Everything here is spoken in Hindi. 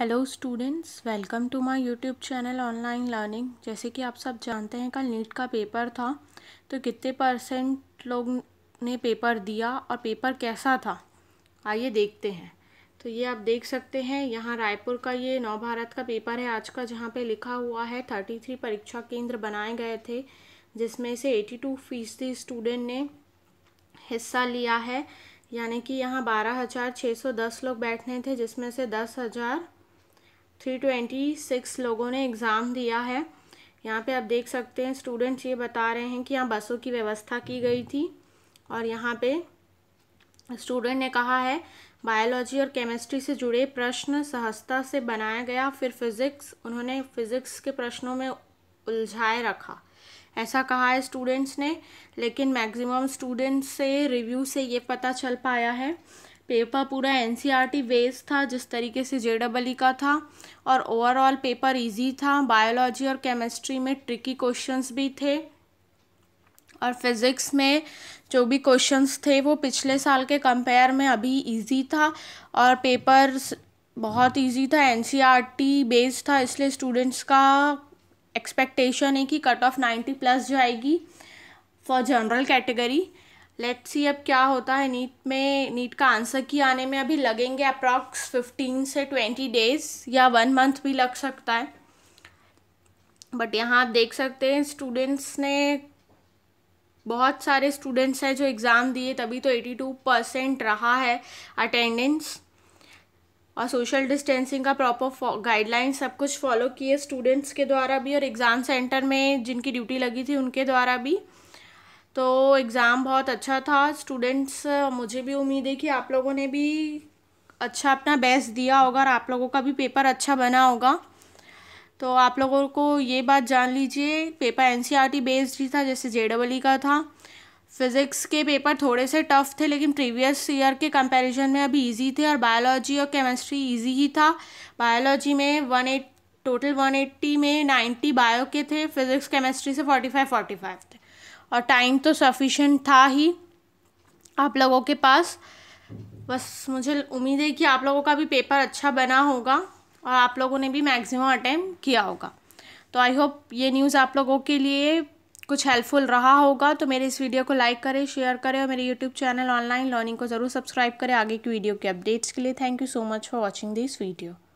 hello students welcome to my YouTube channel online learning जैसे कि आप सब जानते हैं कल नीट का पेपर था तो कितने परसेंट लोग ने पेपर दिया और पेपर कैसा था आइए देखते हैं तो ये आप देख सकते हैं यहाँ रायपुर का ये नव भारत का पेपर है आज का जहाँ पे लिखा हुआ है थर्टी थ्री परीक्षा केंद्र बनाए गए थे जिसमें से एटी टू फीसदी स्टूडेंट ने हिस्सा लिया है यानी कि यहाँ बारह हज़ार छः सौ दस लोग बैठने थे जिसमें से दस हज़ार थ्री ट्वेंटी सिक्स लोगों ने एग्ज़ाम दिया है यहाँ पे आप देख सकते हैं स्टूडेंट्स ये बता रहे हैं कि यहाँ बसों की व्यवस्था की गई थी और यहाँ पे स्टूडेंट ने कहा है बायोलॉजी और केमिस्ट्री से जुड़े प्रश्न सहजता से बनाया गया फिर फिज़िक्स उन्होंने फिज़िक्स के प्रश्नों में उलझाए रखा ऐसा कहा है स्टूडेंट्स ने लेकिन मैक्सिमम स्टूडेंट्स से रिव्यू से ये पता चल पाया है पेपर पूरा एन सी बेस्ड था जिस तरीके से जे डबल ई का था और ओवरऑल पेपर इजी था बायोलॉजी और केमिस्ट्री में ट्रिकी क्वेश्चंस भी थे और फिज़िक्स में जो भी क्वेश्चंस थे वो पिछले साल के कंपेयर में अभी इजी था और पेपर बहुत इजी था एन बेस्ड e था इसलिए स्टूडेंट्स का एक्सपेक्टेशन है कि कट ऑफ नाइन्टी प्लस जाएगी for general category let see अब क्या होता है नीट में नीट का आंसर की आने में अभी लगेंगे अप्रॉक्स फिफ्टीन से ट्वेंटी डेज या वन मंथ भी लग सकता है बट यहाँ आप देख सकते हैं स्टूडेंट्स ने बहुत सारे स्टूडेंट्स हैं जो एग्ज़ाम दिए तभी तो एटी टू परसेंट रहा है अटेंडेंस और सोशल डिस्टेंसिंग का प्रॉपर गाइडलाइन सब कुछ फॉलो किए स्टूडेंट्स के द्वारा भी और एग्ज़ाम सेंटर में जिनकी ड्यूटी लगी थी उनके द्वारा भी तो एग्ज़ाम बहुत अच्छा था स्टूडेंट्स मुझे भी उम्मीद है कि आप लोगों ने भी अच्छा अपना बेस्ट दिया होगा और आप लोगों का भी पेपर अच्छा बना होगा तो आप लोगों को ये बात जान लीजिए पेपर एन बेस्ड ही था जैसे जे डबल e का था फिज़िक्स के पेपर थोड़े से टफ थे लेकिन प्रीवियस ईयर के कंपैरिजन में अभी इजी थे और बायोलॉजी और केमिस्ट्री इजी ही था बायोलॉजी में one eight total one eighty में नाइन्टी बायो के थे फिज़िक्स केमिस्ट्री से फोर्टी फाइव फोर्टी फाइव थे और टाइम तो सफिशेंट था ही आप लोगों के पास बस मुझे उम्मीद है कि आप लोगों का भी पेपर अच्छा बना होगा और आप लोगों ने भी मैक्सिमम अटैम्प किया होगा तो आई होप ये न्यूज़ आप लोगों के लिए कुछ हेल्पफुल रहा होगा तो मेरे इस वीडियो को लाइक करें शेयर करें और मेरे यूट्यूब चैनल ऑनलाइन लर्निंग को ज़रूर सब्सक्राइब करें आगे की वीडियो के अपडेट्स के लिए thank you so much for watching this video